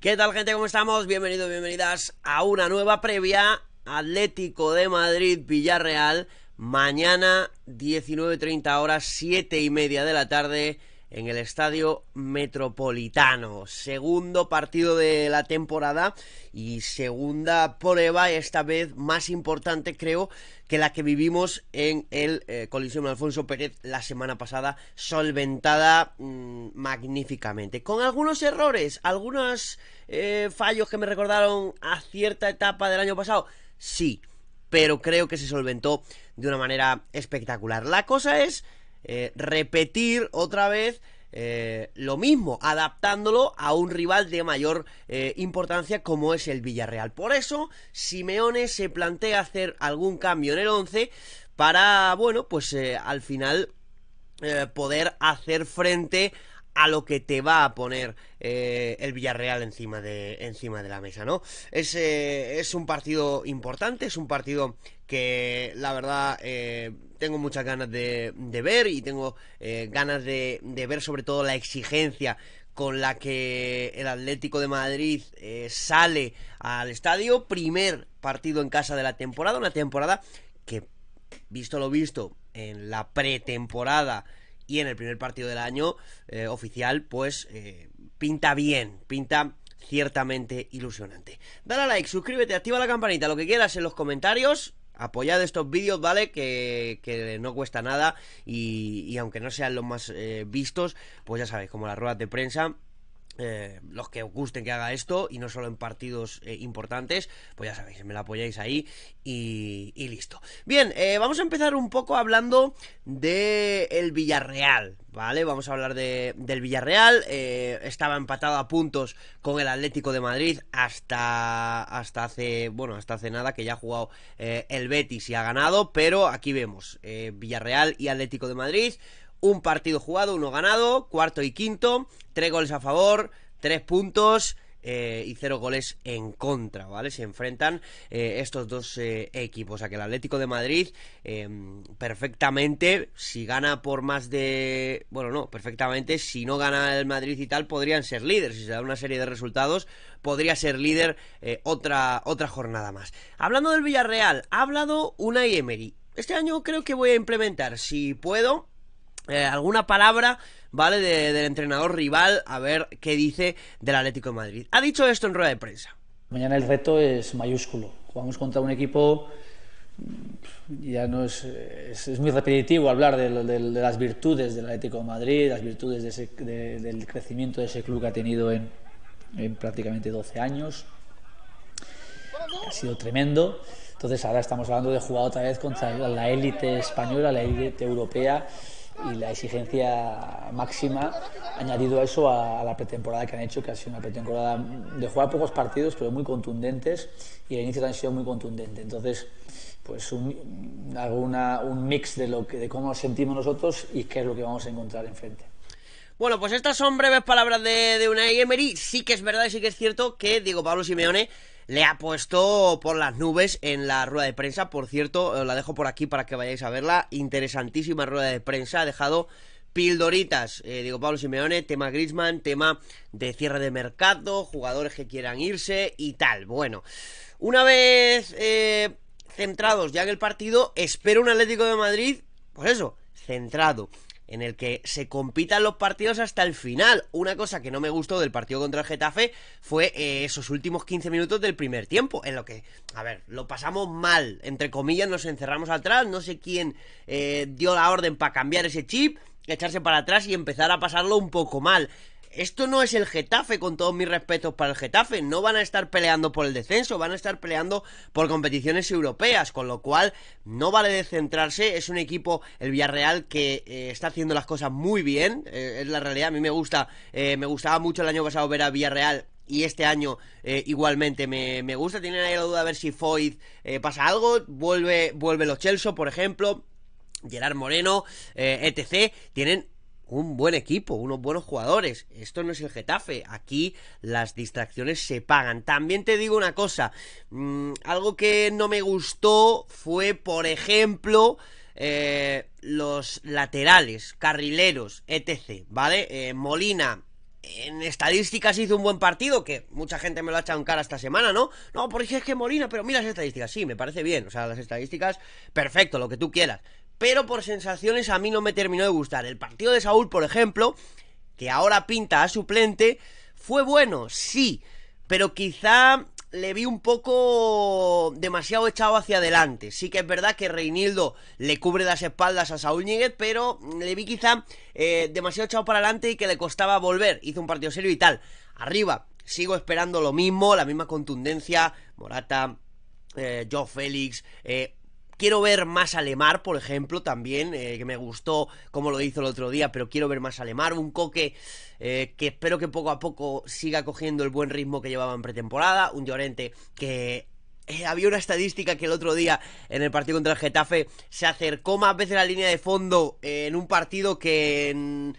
¿Qué tal gente? ¿Cómo estamos? Bienvenidos, bienvenidas a una nueva previa Atlético de Madrid Villarreal. Mañana 19.30 horas, 7 y media de la tarde en el Estadio Metropolitano. Segundo partido de la temporada y segunda prueba, esta vez más importante creo que la que vivimos en el eh, Coliseo Alfonso Pérez la semana pasada, solventada mm, magníficamente. Con algunos errores, algunos eh, fallos que me recordaron a cierta etapa del año pasado, sí, pero creo que se solventó de una manera espectacular. La cosa es eh, repetir otra vez eh, lo mismo, adaptándolo a un rival de mayor eh, importancia como es el Villarreal. Por eso, Simeone se plantea hacer algún cambio en el 11 para, bueno, pues al final poder hacer frente a lo que te va a poner eh, el Villarreal encima de, encima de la mesa, ¿no? Es, eh, es un partido importante, es un partido que la verdad eh, tengo muchas ganas de, de ver y tengo ganas de, de ver sobre todo la exigencia con la que el Atlético de Madrid sale al estadio, primer partido en casa de la temporada, una temporada que, visto lo visto, en la pretemporada y en el primer partido del año eh, oficial, pues eh, pinta bien, pinta ciertamente ilusionante. Dale a like, suscríbete, activa la campanita, lo que quieras en los comentarios. Apoyad estos vídeos, ¿vale? Que, que no cuesta nada y, y, aunque no sean los más eh, vistos, pues ya sabéis, como las ruedas de prensa, eh, los que os gusten que haga esto y no solo en partidos eh, importantes, pues ya sabéis, me la apoyáis ahí y, listo. Bien, eh, vamos a empezar un poco hablando de Villarreal, ¿vale? Vamos a hablar de, del Villarreal. estaba empatado a puntos con el Atlético de Madrid hasta, hasta hace, bueno, hasta hace nada que ya ha jugado el Betis y ha ganado, pero aquí vemos Villarreal y Atlético de Madrid un partido jugado, uno ganado, cuarto y quinto, tres goles a favor, tres puntos. Eh, y cero goles en contra, ¿vale? Se enfrentan eh, estos dos eh, equipos. O sea que el Atlético de Madrid em, perfectamente, si gana por más de... Bueno, no, perfectamente, si no gana el Madrid y tal, podrían ser líderes. Si se da una serie de resultados, podría ser líder otra, otra jornada más. Hablando del Villarreal, ha hablado una Emery. Este año creo que voy a implementar, si puedo, eh, alguna palabra, ¿vale? del entrenador rival, a ver qué dice del Atlético de Madrid. Ha dicho esto en rueda de prensa. Mañana el reto es mayúsculo. Jugamos contra un equipo. Mm, ya no es, es, muy repetitivo hablar de, las virtudes del Atlético de Madrid, las virtudes del crecimiento de ese club que ha tenido en, en prácticamente 12 años. Ha sido tremendo. Entonces ahora estamos hablando de jugar otra vez contra la élite española, la élite europea y la exigencia máxima, añadido a eso a, la pretemporada que han hecho, que ha sido una pretemporada de jugar pocos partidos, pero muy contundentes, y el inicio también ha sido muy contundente. Entonces, pues un, alguna, un mix de, lo de cómo nos sentimos nosotros y qué es lo que vamos a encontrar enfrente. Bueno, pues estas son breves palabras de, de Unai Emery. Sí que es verdad y sí que es cierto que Diego Pablo Simeone le ha puesto por las nubes en la rueda de prensa. Por cierto, eh, la dejo por aquí para que vayáis a verla. Interesantísima rueda de prensa. Ha dejado pildoritas. Eh, digo, Pablo Simeone, tema Grisman, tema de cierre de mercado, jugadores que quieran irse y tal. Bueno, una vez eh, centrados ya en el partido, espero un Atlético de Madrid, por pues eso, centrado en el que se compitan los partidos hasta el final. Una cosa que no me gustó del partido contra el Getafe fue eh, esos últimos 15 minutos del primer tiempo, en lo que, a ver, lo pasamos mal, entre comillas, nos encerramos atrás, no sé quién eh, dio la orden para cambiar ese chip, echarse para atrás y empezar a pasarlo un poco mal esto no es el Getafe, con todos mis respetos para el Getafe. No van a estar peleando por el descenso, van a estar peleando por competiciones europeas, con lo cual no vale descentrarse. Es un equipo, el Villarreal, que eh, está haciendo las cosas muy bien, eh, es la realidad. A mí me gusta, eh, me gustaba mucho el año pasado ver a Villarreal y este año igualmente me, gusta. Tienen ahí la duda a ver si Foyd pasa algo. Vuelve, vuelve los Chelsea, por ejemplo. Gerard Moreno, etc. Tienen un buen equipo, unos buenos jugadores. Esto no es el Getafe. Aquí las distracciones se pagan. También te digo una cosa. Mm, algo que no me gustó fue, por ejemplo, eh, los laterales, carrileros, etc. ¿Vale? Eh, Molina. En estadísticas hizo un buen partido, que mucha gente me lo ha echado en cara esta semana, ¿no? No, porque es que Molina, pero mira las estadísticas, sí, me parece bien, o sea, las estadísticas, perfecto, lo que tú quieras pero por sensaciones a mí no me terminó de gustar. El partido de Saúl, por ejemplo, que ahora pinta a suplente, fue bueno, sí, pero quizá le vi un poco demasiado echado hacia adelante. Sí que es verdad que Reinildo le cubre las espaldas a Saúl Ñíguez, pero le vi quizá eh, demasiado echado para adelante y que le costaba volver. Hizo un partido serio y tal. Arriba, sigo esperando lo mismo, la misma contundencia. Morata, eh, Joe Félix, eh, Quiero ver más Alemar, por ejemplo, también, eh, que me gustó como lo hizo el otro día, pero quiero ver más Alemar. un coque eh, que espero que poco a poco siga cogiendo el buen ritmo que llevaba en pretemporada, un Llorente que eh, había una estadística que el otro día en el partido contra el Getafe se acercó más veces a la línea de fondo en un partido que en,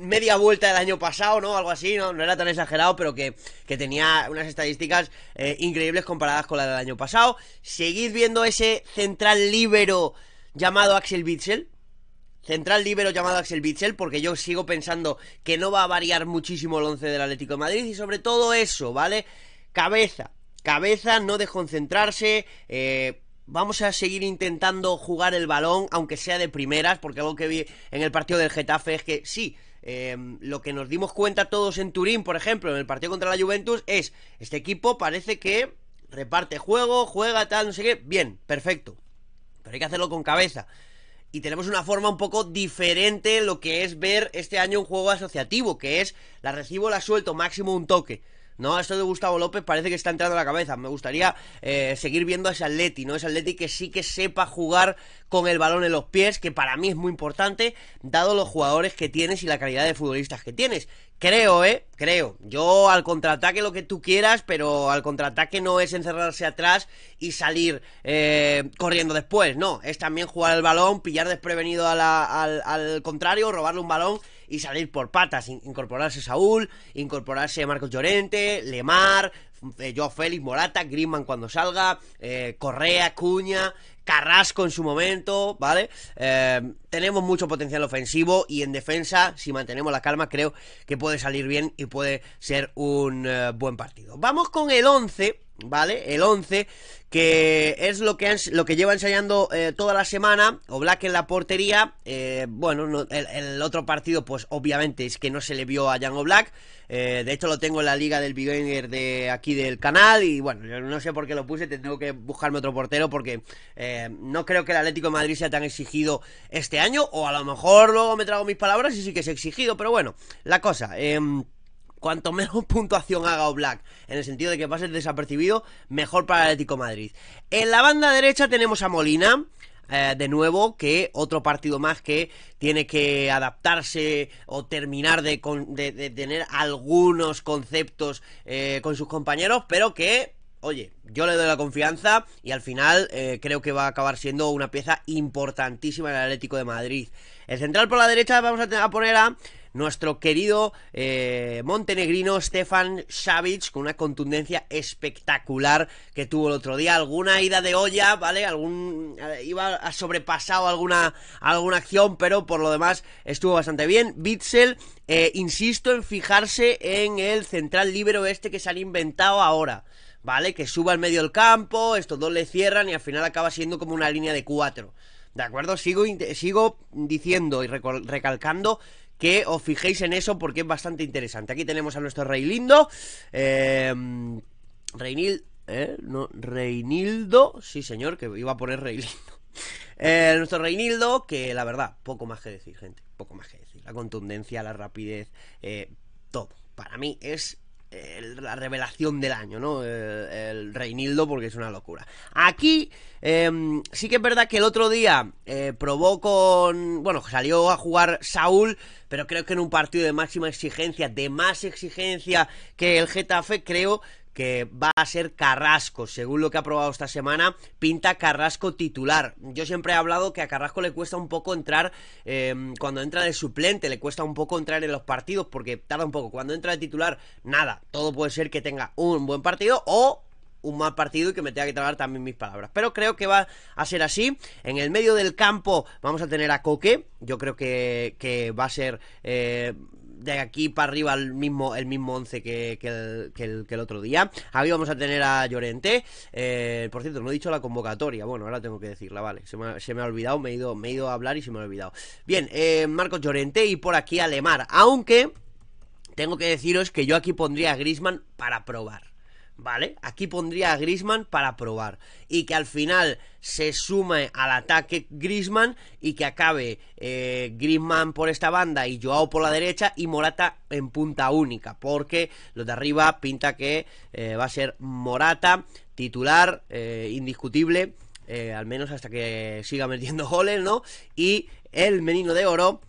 media vuelta del año pasado, ¿no? Algo así, ¿no? No era tan exagerado, pero que, que tenía unas estadísticas eh, increíbles comparadas con la del año pasado. Seguid viendo ese central libero llamado Axel Witzel, central libero llamado Axel Witzel, porque yo sigo pensando que no va a variar muchísimo el once del Atlético de Madrid y sobre todo eso, ¿vale? Cabeza, cabeza, no desconcentrarse. Eh, vamos a seguir intentando jugar el balón, aunque sea de primeras, porque algo que vi en el partido del Getafe es que sí. Em, lo que nos dimos cuenta todos en Turín, por ejemplo, en el partido contra la Juventus, es este equipo parece que reparte juego, juega tal, no sé qué, bien, perfecto, pero hay que hacerlo con cabeza y tenemos una forma un poco diferente lo que es ver este año un juego asociativo, que es la recibo, la suelto, máximo un toque. No, esto de Gustavo López parece que está entrando a la cabeza. Me gustaría eh, seguir viendo a ese Atleti, ¿no? Ese Atleti que sí que sepa jugar con el balón en los pies, que para mí es muy importante, dado los jugadores que tienes y la calidad de futbolistas que tienes. Creo, ¿eh? Creo. Yo al contraataque lo que tú quieras, pero al contraataque no es encerrarse atrás y salir eh, corriendo después, no. Es también jugar el balón, pillar desprevenido al, al contrario, robarle un balón y salir por patas, incorporarse Saúl, incorporarse Marcos Llorente, Lemar, yo eh, Félix, Morata, Griezmann cuando salga, eh, Correa, Cuña, Carrasco en su momento, ¿vale? Eh, tenemos mucho potencial ofensivo y en defensa, si mantenemos la calma, creo que puede salir bien y puede ser un buen partido. Vamos con el 11, ¿vale? El 11, que es lo que, lo que lleva ensayando toda la semana, Oblak en la portería, bueno, el, otro partido, pues obviamente es que no se le vio a Jan Oblak, de hecho lo tengo en la liga del Big de aquí del canal. Y bueno, yo no sé por qué lo puse, tengo que buscarme otro portero porque eh, no creo que el Atlético de Madrid sea tan exigido este año. O a lo mejor luego me trago mis palabras y sí que es exigido, pero bueno, la cosa. Em, cuanto menos puntuación haga Oblak, en el sentido de que pase desapercibido, mejor para el Atlético Madrid. En la banda derecha tenemos a Molina, eh, de nuevo que otro partido más que tiene que adaptarse o terminar de, tener algunos conceptos eh, con sus compañeros, pero que oye, yo le doy la confianza y al final eh, creo que va a acabar siendo una pieza importantísima en el Atlético de Madrid. El central por la derecha vamos a, tener, a poner a nuestro querido eh, montenegrino Stefan Savic, con una contundencia espectacular que tuvo el otro día. Alguna ida de olla, ¿vale? Algún, eh, iba a sobrepasado alguna, alguna acción, pero por lo demás estuvo bastante bien. Bitzel, eh, insisto en fijarse en el central libero este que se han inventado ahora. ¿Vale? Que suba al medio del campo, estos dos le cierran y al final acaba siendo como una línea de cuatro. ¿De acuerdo? Sigo, sigo diciendo y recalcando que os fijéis en eso porque es bastante interesante. Aquí tenemos a nuestro rey lindo. Eh, Reinil, eh, no, Reinildo, sí señor, que iba a poner rey Eh, nuestro Reinildo, que la verdad, poco más que decir, gente, poco más que decir. La contundencia, la rapidez, eh, todo. Para mí es la revelación del año, ¿no? El, Reinildo, porque es una locura. Aquí em, sí que es verdad que el otro día eh, probó con. Bueno, salió a jugar Saúl, pero creo que en un partido de máxima exigencia, de más exigencia que el Getafe, creo que va a ser Carrasco. Según lo que ha probado esta semana, pinta Carrasco titular. Yo siempre he hablado que a Carrasco le cuesta un poco entrar eh, cuando entra de suplente, le cuesta un poco entrar en los partidos porque tarda un poco. Cuando entra de titular, nada. Todo puede ser que tenga un buen partido o un mal partido y que me tenga que tragar también mis palabras. Pero creo que va a ser así. En el medio del campo vamos a tener a Coque. Yo creo que, va a ser eh, de aquí para arriba el mismo, el mismo 11 que, el, otro día. Aquí vamos a tener a Llorente. Eh, por cierto, no he dicho la convocatoria. Bueno, ahora tengo que decirla, vale. Se me, ha olvidado, me he, ido, a hablar y se me ha olvidado. Bien, eh, Marcos Llorente y por aquí Alemar. Aunque tengo que deciros que yo aquí pondría a Grisman para probar. ¿vale? Aquí pondría a Grisman para probar. Y que al final se sume al ataque Grisman y que acabe eh, Grisman por esta banda y Joao por la derecha y Morata en punta única. Porque lo de arriba pinta que eh, va a ser Morata titular, eh, indiscutible, al menos hasta que siga metiendo goles, ¿no? Y el menino de oro,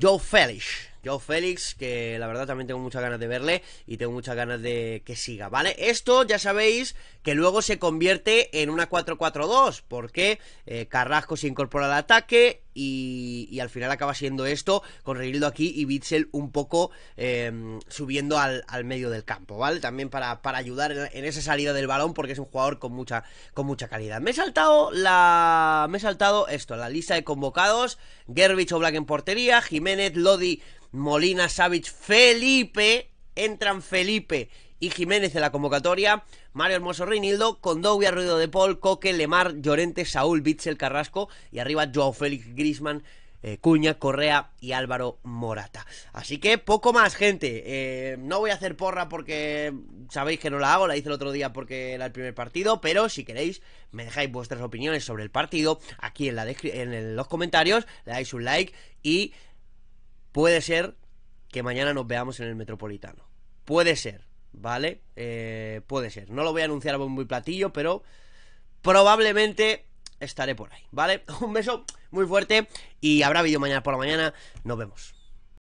Joe Felish yo Félix, que la verdad también tengo muchas ganas de verle y tengo muchas ganas de que siga, ¿vale? Esto, ya sabéis, que luego se convierte en una 4-4-2, porque eh, Carrasco se incorpora al ataque y, al final acaba siendo esto, con Reguildo aquí y Bitzel un poco em, subiendo al, medio del campo, ¿vale? También para, ayudar en, esa salida del balón, porque es un jugador con mucha, con mucha calidad. Me he saltado la. Me he saltado esto, la lista de convocados. Gerbich o Black en portería, Jiménez, Lodi, Molina, Savic, Felipe. Entran Felipe y Jiménez en la convocatoria, Mario Hermoso Reinildo, Condovia, Ruido de Paul, Coque, Lemar, Llorente, Saúl, Bitzel, Carrasco y arriba Joao Félix Grisman. Eh, Cuña, Correa y Álvaro Morata. Así que poco más, gente. Eh, no voy a hacer porra porque sabéis que no la hago, la hice el otro día porque era el primer partido, pero si queréis, me dejáis vuestras opiniones sobre el partido aquí en, la en los comentarios, le dais un like y puede ser que mañana nos veamos en el Metropolitano. Puede ser. ¿vale? Eh, puede ser. No lo voy a anunciar a muy platillo, pero probablemente estaré por ahí, ¿vale? Un beso muy fuerte y habrá vídeo mañana por la mañana. Nos vemos.